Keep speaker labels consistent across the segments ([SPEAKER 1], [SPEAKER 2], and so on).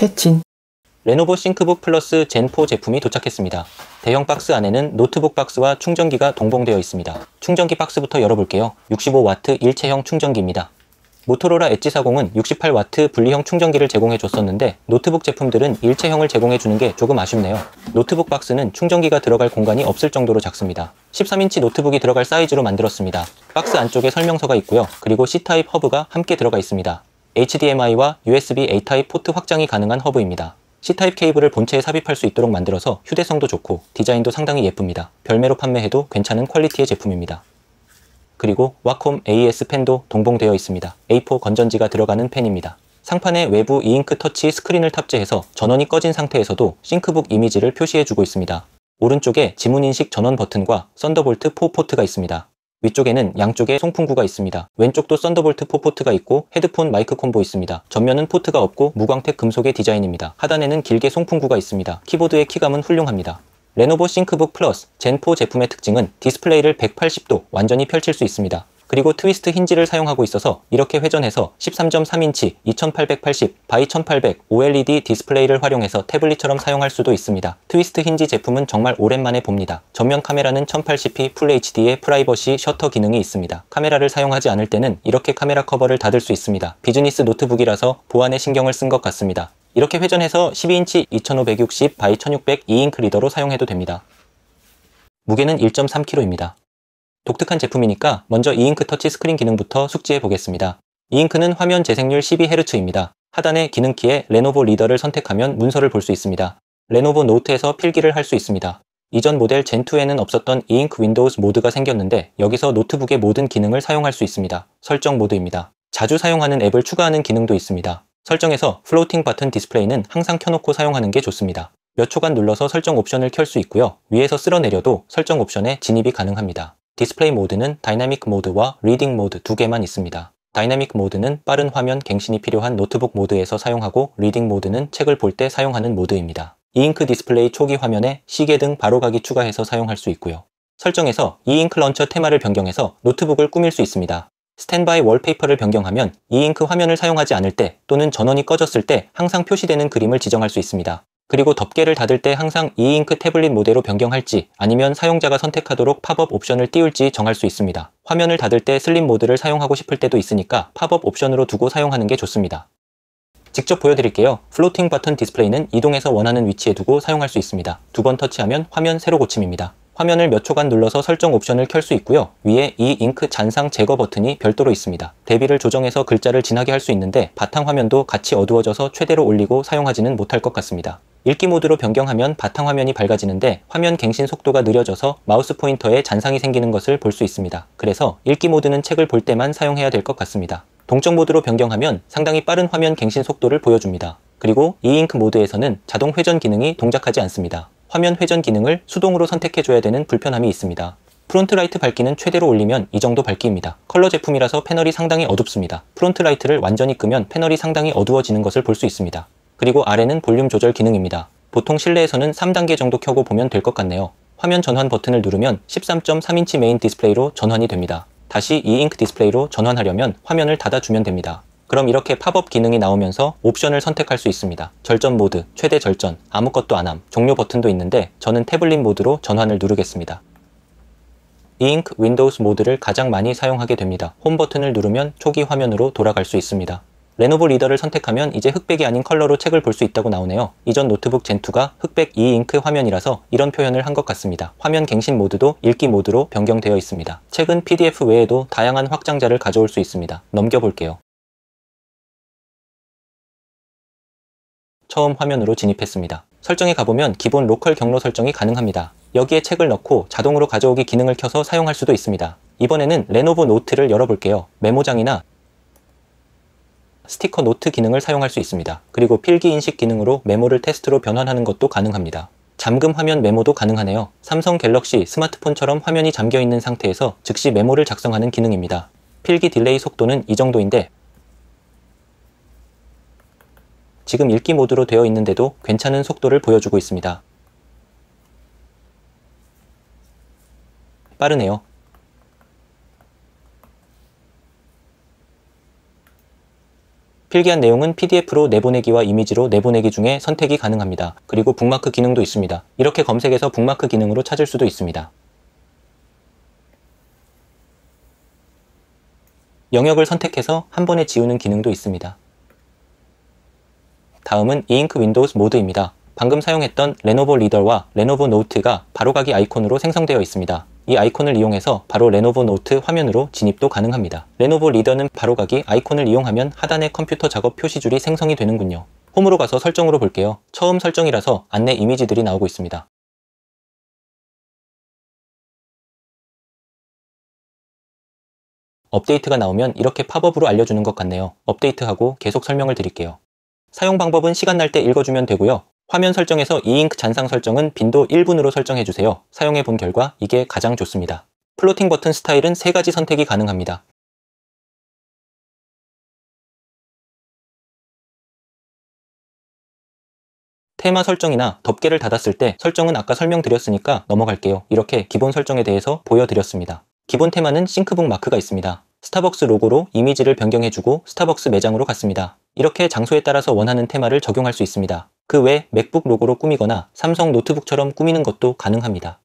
[SPEAKER 1] 태친 레노버 싱크북 플러스 젠4 제품이 도착했습니다. 대형 박스 안에는 노트북 박스와 충전기가 동봉되어 있습니다. 충전기 박스부터 열어볼게요. 65W 일체형 충전기입니다. 모토로라 엣지 40은 68W 분리형 충전기를 제공해 줬었는데 노트북 제품들은 일체형을 제공해 주는 게 조금 아쉽네요. 노트북 박스는 충전기가 들어갈 공간이 없을 정도로 작습니다. 13인치 노트북이 들어갈 사이즈로 만들었습니다. 박스 안쪽에 설명서가 있고요. 그리고 C타입 허브가 함께 들어가 있습니다. HDMI와 USB A-타입 포트 확장이 가능한 허브입니다. C타입 케이블을 본체에 삽입할 수 있도록 만들어서 휴대성도 좋고 디자인도 상당히 예쁩니다. 별매로 판매해도 괜찮은 퀄리티의 제품입니다. 그리고 와콤 AS 펜도 동봉되어 있습니다. A4 건전지가 들어가는 펜입니다. 상판에 외부 이잉크 터치 스크린을 탑재해서 전원이 꺼진 상태에서도 싱크북 이미지를 표시해주고 있습니다. 오른쪽에 지문인식 전원 버튼과 썬더볼트 4 포트가 있습니다. 위쪽에는 양쪽에 송풍구가 있습니다. 왼쪽도 썬더볼트 4 포트가 있고 헤드폰 마이크 콤보 있습니다. 전면은 포트가 없고 무광택 금속의 디자인입니다. 하단에는 길게 송풍구가 있습니다. 키보드의 키감은 훌륭합니다. 레노버 싱크북 플러스 젠4 제품의 특징은 디스플레이를 180도 완전히 펼칠 수 있습니다. 그리고 트위스트 힌지를 사용하고 있어서 이렇게 회전해서 13.3인치 2880 바이 1800 OLED 디스플레이를 활용해서 태블릿처럼 사용할 수도 있습니다. 트위스트 힌지 제품은 정말 오랜만에 봅니다. 전면 카메라는 1080p FHD의 프라이버시 셔터 기능이 있습니다. 카메라를 사용하지 않을 때는 이렇게 카메라 커버를 닫을 수 있습니다. 비즈니스 노트북이라서 보안에 신경을 쓴 것 같습니다. 이렇게 회전해서 12인치 2560 바이 1600 2인크 리더로 사용해도 됩니다. 무게는 1.3kg입니다. 독특한 제품이니까 먼저 이잉크 터치 스크린 기능부터 숙지해 보겠습니다. 이잉크는 화면 재생률 12Hz입니다. 하단의 기능키에 레노버 리더를 선택하면 문서를 볼 수 있습니다. 레노버 노트에서 필기를 할 수 있습니다. 이전 모델 젠2에는 없었던 이잉크 윈도우스 모드가 생겼는데 여기서 노트북의 모든 기능을 사용할 수 있습니다. 설정 모드입니다. 자주 사용하는 앱을 추가하는 기능도 있습니다. 설정에서 플로팅 버튼 디스플레이는 항상 켜놓고 사용하는 게 좋습니다. 몇 초간 눌러서 설정 옵션을 켤 수 있고요. 위에서 쓸어내려도 설정 옵션에 진입이 가능합니다. 디스플레이 모드는 다이나믹 모드와 리딩 모드 두 개만 있습니다. 다이나믹 모드는 빠른 화면 갱신이 필요한 노트북 모드에서 사용하고 리딩 모드는 책을 볼 때 사용하는 모드입니다. 이잉크 디스플레이 초기 화면에 시계 등 바로가기 추가해서 사용할 수 있고요. 설정에서 이잉크 런처 테마를 변경해서 노트북을 꾸밀 수 있습니다. 스탠바이 월페이퍼를 변경하면 이잉크 화면을 사용하지 않을 때 또는 전원이 꺼졌을 때 항상 표시되는 그림을 지정할 수 있습니다. 그리고 덮개를 닫을 때 항상 이 잉크 태블릿 모델로 변경할지 아니면 사용자가 선택하도록 팝업 옵션을 띄울지 정할 수 있습니다. 화면을 닫을 때 슬림 모드를 사용하고 싶을 때도 있으니까 팝업 옵션으로 두고 사용하는 게 좋습니다. 직접 보여드릴게요. 플로팅 버튼 디스플레이는 이동해서 원하는 위치에 두고 사용할 수 있습니다. 두 번 터치하면 화면 새로 고침입니다. 화면을 몇 초간 눌러서 설정 옵션을 켤 수 있고요. 위에 이 잉크 잔상 제거 버튼이 별도로 있습니다. 대비를 조정해서 글자를 진하게 할 수 있는데 바탕화면도 같이 어두워져서 최대로 올리고 사용하지는 못할 것 같습니다. 읽기 모드로 변경하면 바탕화면이 밝아지는데 화면 갱신 속도가 느려져서 마우스 포인터에 잔상이 생기는 것을 볼 수 있습니다. 그래서 읽기 모드는 책을 볼 때만 사용해야 될 것 같습니다. 동적 모드로 변경하면 상당히 빠른 화면 갱신 속도를 보여줍니다. 그리고 이잉크 모드에서는 자동 회전 기능이 동작하지 않습니다. 화면 회전 기능을 수동으로 선택해줘야 되는 불편함이 있습니다. 프론트 라이트 밝기는 최대로 올리면 이 정도 밝기입니다. 컬러 제품이라서 패널이 상당히 어둡습니다. 프론트 라이트를 완전히 끄면 패널이 상당히 어두워지는 것을 볼 수 있습니다. 그리고 아래는 볼륨 조절 기능입니다. 보통 실내에서는 3단계 정도 켜고 보면 될 것 같네요. 화면 전환 버튼을 누르면 13.3인치 메인 디스플레이로 전환이 됩니다. 다시 이 잉크 디스플레이로 전환하려면 화면을 닫아주면 됩니다. 그럼 이렇게 팝업 기능이 나오면서 옵션을 선택할 수 있습니다. 절전 모드, 최대 절전, 아무것도 안함, 종료 버튼도 있는데 저는 태블릿 모드로 전환을 누르겠습니다. 이잉크 윈도우스 모드를 가장 많이 사용하게 됩니다. 홈 버튼을 누르면 초기 화면으로 돌아갈 수 있습니다. 레노버 리더를 선택하면 이제 흑백이 아닌 컬러로 책을 볼 수 있다고 나오네요. 이전 노트북 젠2가 흑백 2잉크 화면이라서 이런 표현을 한 것 같습니다. 화면 갱신 모드도 읽기 모드로 변경되어 있습니다. 책은 PDF 외에도 다양한 확장자를 가져올 수 있습니다. 넘겨볼게요. 처음 화면으로 진입했습니다. 설정에 가보면 기본 로컬 경로 설정이 가능합니다. 여기에 책을 넣고 자동으로 가져오기 기능을 켜서 사용할 수도 있습니다. 이번에는 레노버 노트를 열어볼게요. 메모장이나 스티커 노트 기능을 사용할 수 있습니다. 그리고 필기 인식 기능으로 메모를 테스트로 변환하는 것도 가능합니다. 잠금 화면 메모도 가능하네요. 삼성 갤럭시 스마트폰처럼 화면이 잠겨있는 상태에서 즉시 메모를 작성하는 기능입니다. 필기 딜레이 속도는 이 정도인데 지금 읽기 모드로 되어 있는데도 괜찮은 속도를 보여주고 있습니다. 빠르네요. 필기한 내용은 PDF로 내보내기와 이미지로 내보내기 중에 선택이 가능합니다. 그리고 북마크 기능도 있습니다. 이렇게 검색해서 북마크 기능으로 찾을 수도 있습니다. 영역을 선택해서 한 번에 지우는 기능도 있습니다. 다음은 E-Ink Windows 모드입니다. 방금 사용했던 레노버 리더와 레노버 노트가 바로가기 아이콘으로 생성되어 있습니다. 이 아이콘을 이용해서 바로 레노버 노트 화면으로 진입도 가능합니다. 레노버 리더는 바로가기 아이콘을 이용하면 하단에 컴퓨터 작업 표시줄이 생성이 되는군요. 홈으로 가서 설정으로 볼게요. 처음 설정이라서 안내 이미지들이 나오고 있습니다. 업데이트가 나오면 이렇게 팝업으로 알려주는 것 같네요. 업데이트하고 계속 설명을 드릴게요. 사용 방법은 시간 날 때 읽어주면 되고요. 화면 설정에서 이잉크 잔상 설정은 빈도 1분으로 설정해주세요. 사용해 본 결과 이게 가장 좋습니다. 플로팅 버튼 스타일은 3가지 선택이 가능합니다. 테마 설정이나 덮개를 닫았을 때 설정은 아까 설명드렸으니까 넘어갈게요. 이렇게 기본 설정에 대해서 보여드렸습니다. 기본 테마는 싱크북 마크가 있습니다. 스타벅스 로고로 이미지를 변경해주고 스타벅스 매장으로 갔습니다. 이렇게 장소에 따라서 원하는 테마를 적용할 수 있습니다. 그외 맥북 로고로 꾸미거나 삼성 노트북처럼 꾸미는 것도 가능합니다.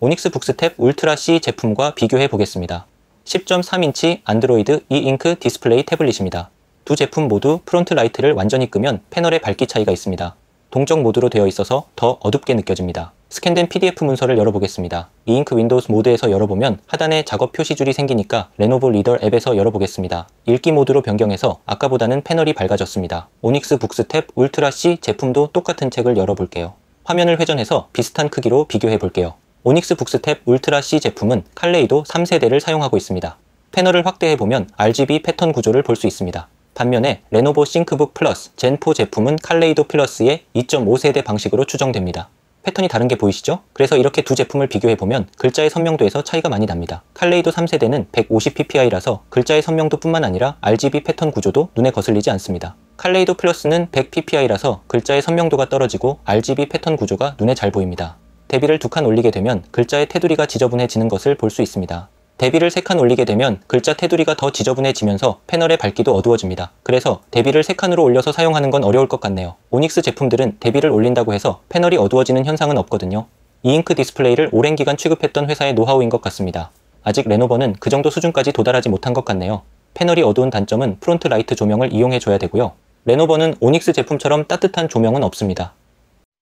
[SPEAKER 1] 오닉스 북스텝 울트라 C 제품과 비교해 보겠습니다. 10.3인치 안드로이드 e잉크 디스플레이 태블릿입니다. 두 제품 모두 프론트 라이트를 완전히 끄면 패널의 밝기 차이가 있습니다. 동적 모드로 되어 있어서 더 어둡게 느껴집니다. 스캔된 PDF 문서를 열어보겠습니다. 이잉크 윈도우스 모드에서 열어보면 하단에 작업 표시줄이 생기니까 레노버 리더 앱에서 열어보겠습니다. 읽기 모드로 변경해서 아까보다는 패널이 밝아졌습니다. 오닉스 북스 탭 울트라 C 제품도 똑같은 책을 열어볼게요. 화면을 회전해서 비슷한 크기로 비교해 볼게요. 오닉스 북스 탭 울트라 C 제품은 칼레이도 3세대를 사용하고 있습니다. 패널을 확대해보면 RGB 패턴 구조를 볼 수 있습니다. 반면에 레노버 싱크북 플러스 젠4 제품은 칼레이도 플러스의 2.5세대 방식으로 추정됩니다. 패턴이 다른 게 보이시죠? 그래서 이렇게 두 제품을 비교해보면 글자의 선명도에서 차이가 많이 납니다. 칼레이도 3세대는 150ppi라서 글자의 선명도 뿐만 아니라 RGB 패턴 구조도 눈에 거슬리지 않습니다. 칼레이도 플러스는 100ppi라서 글자의 선명도가 떨어지고 RGB 패턴 구조가 눈에 잘 보입니다. 대비를 두 칸 올리게 되면 글자의 테두리가 지저분해지는 것을 볼 수 있습니다. 대비를 3칸 올리게 되면 글자 테두리가 더 지저분해지면서 패널의 밝기도 어두워집니다. 그래서 대비를 3칸으로 올려서 사용하는 건 어려울 것 같네요. 오닉스 제품들은 대비를 올린다고 해서 패널이 어두워지는 현상은 없거든요. 이잉크 디스플레이를 오랜 기간 취급했던 회사의 노하우인 것 같습니다. 아직 레노버는 그 정도 수준까지 도달하지 못한 것 같네요. 패널이 어두운 단점은 프론트 라이트 조명을 이용해줘야 되고요. 레노버는 오닉스 제품처럼 따뜻한 조명은 없습니다.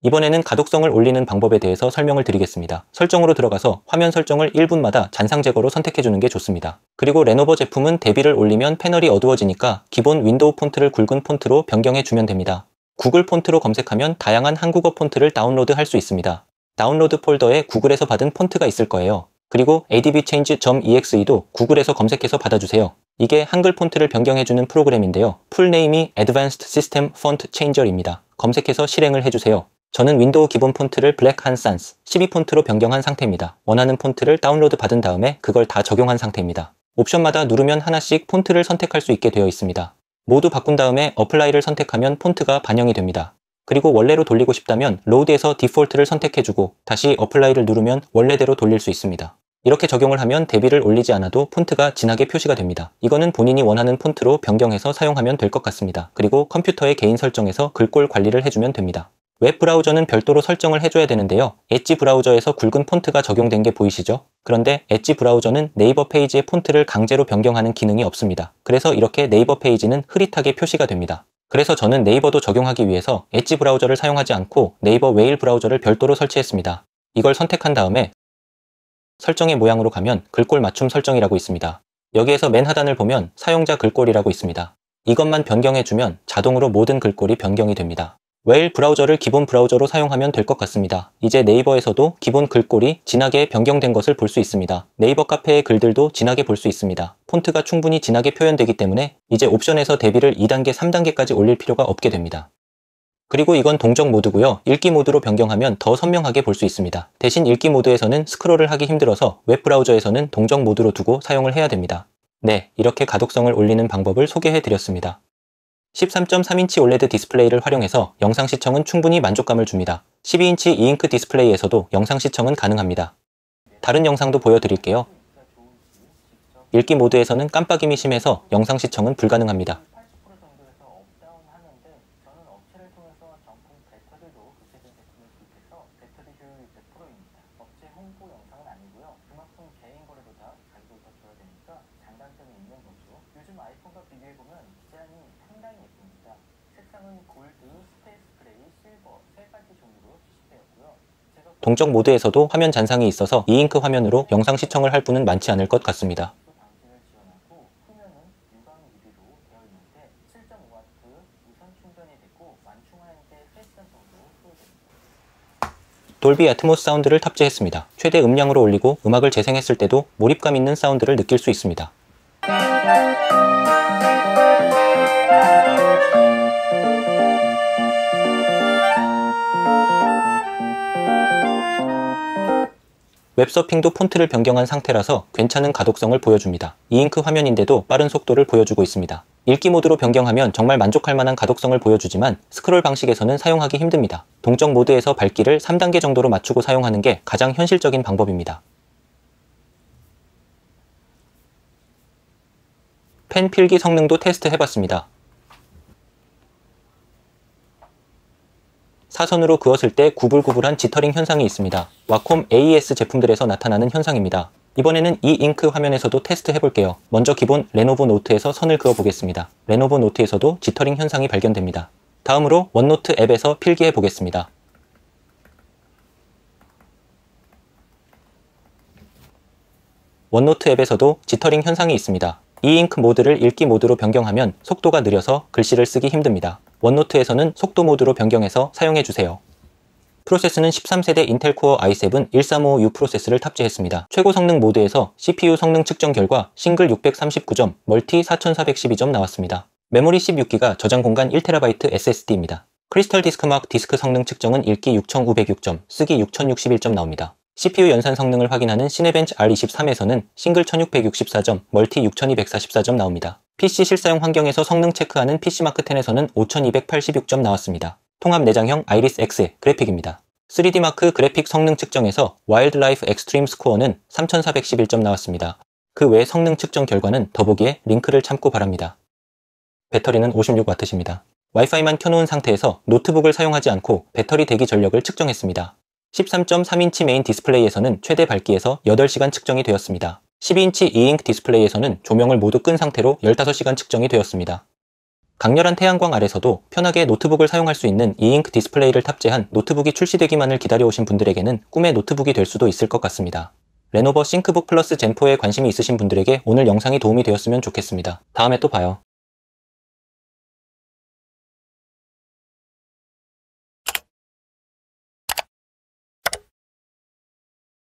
[SPEAKER 1] 이번에는 가독성을 올리는 방법에 대해서 설명을 드리겠습니다. 설정으로 들어가서 화면 설정을 1분마다 잔상 제거로 선택해주는 게 좋습니다. 그리고 레노버 제품은 대비를 올리면 패널이 어두워지니까 기본 윈도우 폰트를 굵은 폰트로 변경해주면 됩니다. 구글 폰트로 검색하면 다양한 한국어 폰트를 다운로드 할수 있습니다. 다운로드 폴더에 구글에서 받은 폰트가 있을 거예요. 그리고 adbchange.exe도 구글에서 검색해서 받아주세요. 이게 한글 폰트를 변경해주는 프로그램인데요. 풀네임이 Advanced System Font Changer입니다. 검색해서 실행을 해주세요. 저는 윈도우 기본 폰트를 블랙 한산스 12폰트로 변경한 상태입니다. 원하는 폰트를 다운로드 받은 다음에 그걸 다 적용한 상태입니다. 옵션마다 누르면 하나씩 폰트를 선택할 수 있게 되어 있습니다. 모두 바꾼 다음에 어플라이를 선택하면 폰트가 반영이 됩니다. 그리고 원래로 돌리고 싶다면 로드에서 디폴트를 선택해주고 다시 어플라이를 누르면 원래대로 돌릴 수 있습니다. 이렇게 적용을 하면 대비를 올리지 않아도 폰트가 진하게 표시가 됩니다. 이거는 본인이 원하는 폰트로 변경해서 사용하면 될 것 같습니다. 그리고 컴퓨터의 개인 설정에서 글꼴 관리를 해주면 됩니다. 웹 브라우저는 별도로 설정을 해줘야 되는데요. 엣지 브라우저에서 굵은 폰트가 적용된 게 보이시죠? 그런데 엣지 브라우저는 네이버 페이지의 폰트를 강제로 변경하는 기능이 없습니다. 그래서 이렇게 네이버 페이지는 흐릿하게 표시가 됩니다. 그래서 저는 네이버도 적용하기 위해서 엣지 브라우저를 사용하지 않고 네이버 웨일 브라우저를 별도로 설치했습니다. 이걸 선택한 다음에 설정의 모양으로 가면 글꼴 맞춤 설정이라고 있습니다. 여기에서 맨 하단을 보면 사용자 글꼴이라고 있습니다. 이것만 변경해주면 자동으로 모든 글꼴이 변경이 됩니다. 웨일 브라우저를 기본 브라우저로 사용하면 될 것 같습니다. 이제 네이버에서도 기본 글꼴이 진하게 변경된 것을 볼 수 있습니다. 네이버 카페의 글들도 진하게 볼 수 있습니다. 폰트가 충분히 진하게 표현되기 때문에 이제 옵션에서 대비를 2단계, 3단계까지 올릴 필요가 없게 됩니다. 그리고 이건 동적 모드고요. 읽기 모드로 변경하면 더 선명하게 볼 수 있습니다. 대신 읽기 모드에서는 스크롤을 하기 힘들어서 웹브라우저에서는 동적 모드로 두고 사용을 해야 됩니다. 네, 이렇게 가독성을 올리는 방법을 소개해드렸습니다. 13.3인치 올레드 디스플레이를 활용해서 영상 시청은 충분히 만족감을 줍니다. 12인치 2인크 디스플레이에서도 영상 시청은 가능합니다. 다른 영상도 보여드릴게요. 읽기 모드에서는 깜빡임이 심해서 영상 시청은 불가능합니다. 동적 모드에서도 화면 잔상이 있어서 2인크 화면으로 영상 시청을 할 분은 많지 않을 것 같습니다. 돌비 애트모스 사운드를 탑재했습니다. 최대 음량으로 올리고 음악을 재생했을 때도 몰입감 있는 사운드를 느낄 수 있습니다. 웹서핑도 폰트를 변경한 상태라서 괜찮은 가독성을 보여줍니다. 2인크 화면인데도 빠른 속도를 보여주고 있습니다. 읽기 모드로 변경하면 정말 만족할 만한 가독성을 보여주지만 스크롤 방식에서는 사용하기 힘듭니다. 동적 모드에서 밝기를 3단계 정도로 맞추고 사용하는 게 가장 현실적인 방법입니다. 펜 필기 성능도 테스트해봤습니다. 사선으로 그었을 때 구불구불한 지터링 현상이 있습니다. 와콤 AES 제품들에서 나타나는 현상입니다. 이번에는 이 잉크 화면에서도 테스트 해볼게요. 먼저 기본 레노버 노트에서 선을 그어보겠습니다. 레노버 노트에서도 지터링 현상이 발견됩니다. 다음으로 원노트 앱에서 필기해 보겠습니다. 원노트 앱에서도 지터링 현상이 있습니다. 이 잉크 모드를 읽기 모드로 변경하면 속도가 느려서 글씨를 쓰기 힘듭니다. 원노트에서는 속도 모드로 변경해서 사용해주세요. 프로세스는 13세대 인텔 코어 i7 1355U 프로세스를 탑재했습니다. 최고 성능 모드에서 CPU 성능 측정 결과 싱글 639점, 멀티 4412점 나왔습니다. 메모리 16기가 저장 공간 1TB SSD입니다. 크리스털 디스크막 디스크 성능 측정은 읽기 6506점, 쓰기 6061점 나옵니다. CPU 연산 성능을 확인하는 시네벤치 R23에서는 싱글 1664점, 멀티 6244점 나옵니다. PC 실사용 환경에서 성능 체크하는 PC마크10에서는 5286점 나왔습니다. 통합 내장형 아이리스 X 의 그래픽입니다. 3D마크 그래픽 성능 측정에서 와일드라이프 엑스트림 스코어는 3411점 나왔습니다. 그 외 성능 측정 결과는 더보기에 링크를 참고 바랍니다. 배터리는 56W입니다. 와이파이만 켜놓은 상태에서 노트북을 사용하지 않고 배터리 대기 전력을 측정했습니다. 13.3인치 메인 디스플레이에서는 최대 밝기에서 8시간 측정이 되었습니다. 12인치 2잉크 디스플레이에서는 조명을 모두 끈 상태로 15시간 측정이 되었습니다. 강렬한 태양광 아래서도 편하게 노트북을 사용할 수 있는 2잉크 디스플레이를 탑재한 노트북이 출시되기만을 기다려오신 분들에게는 꿈의 노트북이 될 수도 있을 것 같습니다. 레노버 싱크북 플러스 젠4에 관심이 있으신 분들에게 오늘 영상이 도움이 되었으면 좋겠습니다. 다음에 또 봐요.